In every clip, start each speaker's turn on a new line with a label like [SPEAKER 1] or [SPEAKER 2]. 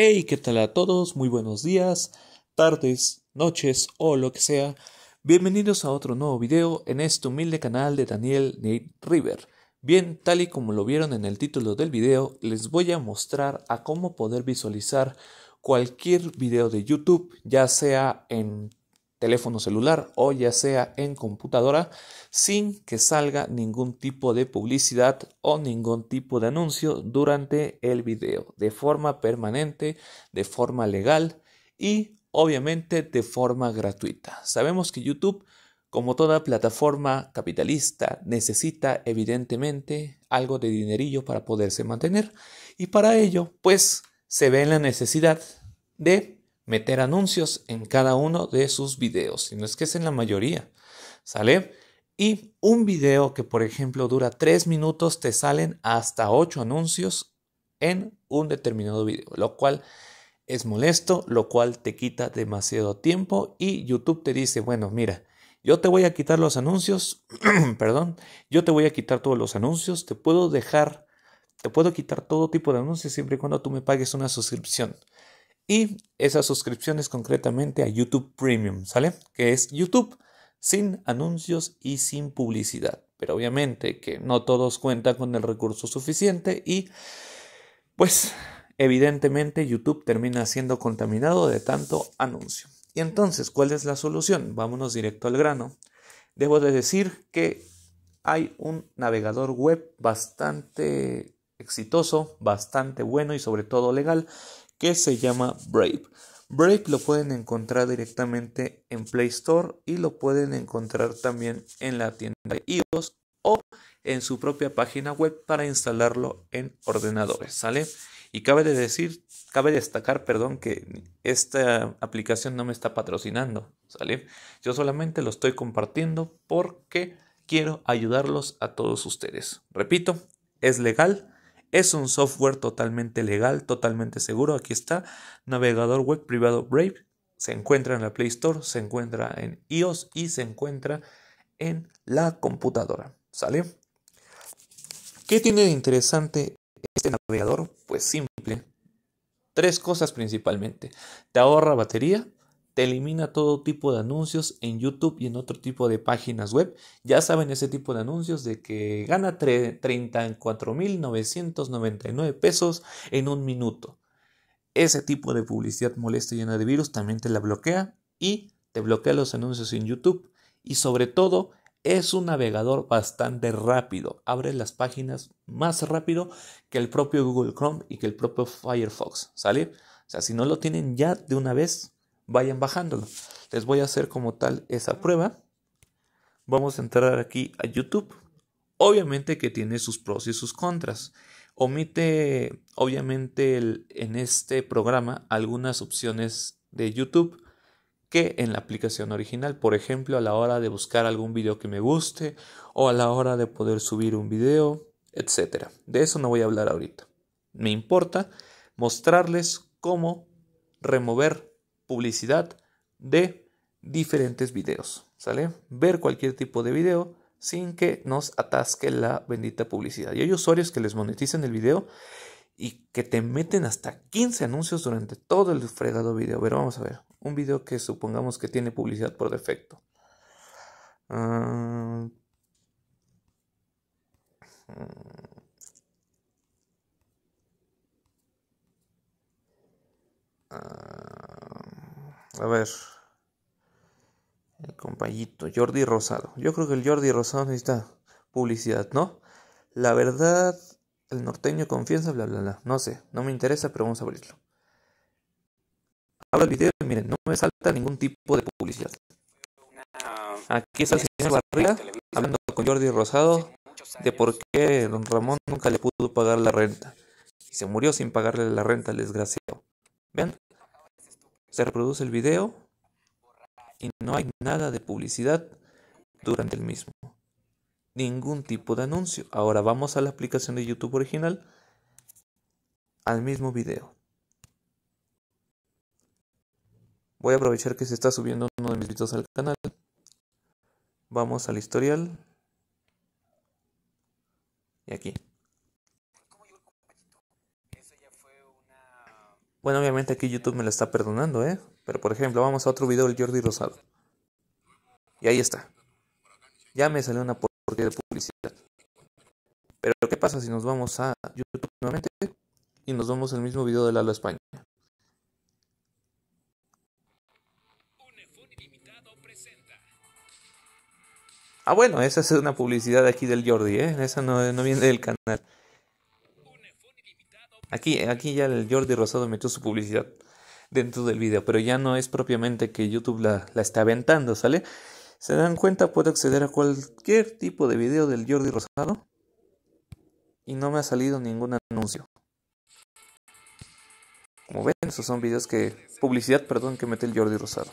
[SPEAKER 1] Hey, ¿qué tal a todos? Muy buenos días, tardes, noches o lo que sea. Bienvenidos a otro nuevo video en este humilde canal de Daniel Nate River. Bien, tal y como lo vieron en el título del video, les voy a mostrar a cómo poder visualizar cualquier video de YouTube, ya sea en teléfono celular o ya sea en computadora sin que salga ningún tipo de publicidad o ningún tipo de anuncio durante el video de forma permanente, de forma legal y obviamente de forma gratuita. Sabemos que YouTube, como toda plataforma capitalista, necesita evidentemente algo de dinerillo para poderse mantener y para ello pues se ve en la necesidad de meter anuncios en cada uno de sus videos, si no es que es en la mayoría, ¿sale? Y un video que por ejemplo dura tres minutos, te salen hasta 8 anuncios en un determinado video, lo cual es molesto, lo cual te quita demasiado tiempo y YouTube te dice, bueno, mira, yo te voy a quitar los anuncios, perdón, yo te voy a quitar todos los anuncios, te puedo dejar, te puedo quitar todo tipo de anuncios siempre y cuando tú me pagues una suscripción y esas suscripciones concretamente a YouTube Premium, ¿sale? Que es YouTube sin anuncios y sin publicidad. Pero obviamente que no todos cuentan con el recurso suficiente y pues evidentemente YouTube termina siendo contaminado de tanto anuncio. Y entonces, ¿cuál es la solución? Vámonos directo al grano. Debo de decir que hay un navegador web bastante exitoso, bastante bueno y sobre todo legal, que se llama Brave. Brave lo pueden encontrar directamente en Play Store y lo pueden encontrar también en la tienda de iOS o en su propia página web para instalarlo en ordenadores, ¿sale? Y cabe decir, cabe destacar, perdón, que esta aplicación no me está patrocinando, ¿sale? Yo solamente lo estoy compartiendo porque quiero ayudarlos a todos ustedes. Repito, es legal, es un software totalmente legal, totalmente seguro. Aquí está, navegador web privado Brave. Se encuentra en la Play Store, se encuentra en iOS y se encuentra en la computadora. ¿Sale? ¿Qué tiene de interesante este navegador? Pues simple. Tres cosas principalmente. Te ahorra batería, te elimina todo tipo de anuncios en YouTube y en otro tipo de páginas web. Ya saben ese tipo de anuncios de que gana 34.999 pesos en un minuto. Ese tipo de publicidad molesta y llena de virus también te la bloquea y te bloquea los anuncios en YouTube. Y sobre todo, es un navegador bastante rápido. Abre las páginas más rápido que el propio Google Chrome y que el propio Firefox. ¿Sale? O sea, si no lo tienen ya de una vez, vayan bajándolo. Les voy a hacer como tal esa prueba. Vamos a entrar aquí a YouTube. Obviamente que tiene sus pros y sus contras. Omite, obviamente, el, en este programa algunas opciones de YouTube que en la aplicación original. Por ejemplo, a la hora de buscar algún video que me guste o a la hora de poder subir un video, etcétera. De eso no voy a hablar ahorita. Me importa mostrarles cómo remover publicidad de diferentes videos. ¿Sale? Ver cualquier tipo de video sin que nos atasque la bendita publicidad. Y hay usuarios que les monetizan el video y que te meten hasta 15 anuncios durante todo el fregado video. Pero vamos a ver. Un video que supongamos que tiene publicidad por defecto. Ah, mm. A ver. El compañito Jordi Rosado. Yo creo que el Jordi Rosado necesita publicidad, ¿no? La verdad, el norteño confianza, bla, bla, bla. No sé, no me interesa, pero vamos a abrirlo. Ahora el video y miren, no me salta ningún tipo de publicidad. Aquí está el señor Barriga hablando con Jordi Rosado de por qué don Ramón nunca le pudo pagar la renta. Y se murió sin pagarle la renta al desgraciado. Vean. Se reproduce el video y no hay nada de publicidad durante el mismo. Ningún tipo de anuncio. Ahora vamos a la aplicación de YouTube original al mismo video. Voy a aprovechar que se está subiendo uno de mis videos al canal. Vamos al historial. Y aquí. Bueno, obviamente aquí YouTube me lo está perdonando, ¿eh? Pero por ejemplo, vamos a otro video del Jordi Rosado. Y ahí está. Ya me salió una porquería de publicidad. Pero ¿qué pasa si nos vamos a YouTube nuevamente y nos vemos el mismo video de Lalo España? Ah, bueno, esa es una publicidad aquí del Jordi, ¿eh? Esa no viene del canal. Aquí, ya el Jordi Rosado metió su publicidad dentro del video, pero ya no es propiamente que YouTube la, está aventando, ¿sale? Se dan cuenta, puedo acceder a cualquier tipo de video del Jordi Rosado y no me ha salido ningún anuncio. Como ven, esos son videos que. publicidad, perdón, que mete el Jordi Rosado.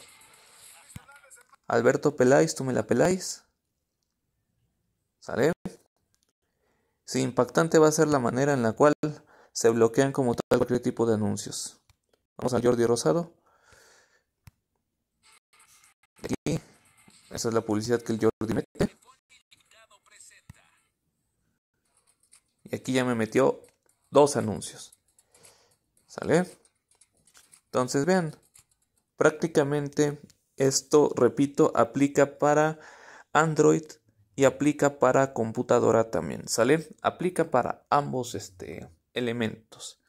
[SPEAKER 1] Alberto Peláis, tú me la peláis. ¿Sale? Si sí, impactante va a ser la manera en la cual se bloquean como tal cualquier tipo de anuncios. Vamos al Jordi Rosado. Aquí, esa es la publicidad que el Jordi mete. Y aquí ya me metió dos anuncios. ¿Sale? Entonces vean, prácticamente esto, repito, aplica para Android y aplica para computadora también. ¿Sale? Aplica para ambos este, elementos.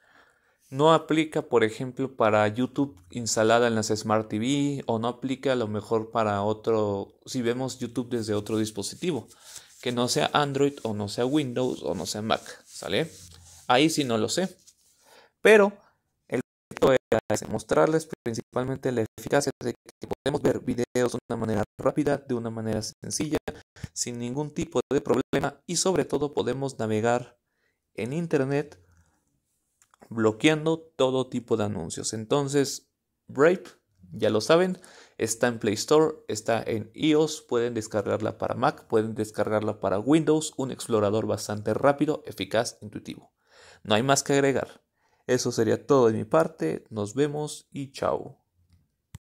[SPEAKER 1] No aplica, por ejemplo, para YouTube instalada en las Smart TV o no aplica a lo mejor para otro, si vemos YouTube desde otro dispositivo, que no sea Android o no sea Windows o no sea Mac, ¿sale? Ahí sí no lo sé. Pero el punto es mostrarles principalmente la eficacia de que podemos ver videos de una manera rápida, de una manera sencilla, sin ningún tipo de problema y sobre todo podemos navegar en Internet bloqueando todo tipo de anuncios. Entonces, Brave, ya lo saben, está en Play Store, está en iOS, pueden descargarla para Mac, pueden descargarla para Windows, un explorador bastante rápido, eficaz, intuitivo. No hay más que agregar. Eso sería todo de mi parte, nos vemos y chao.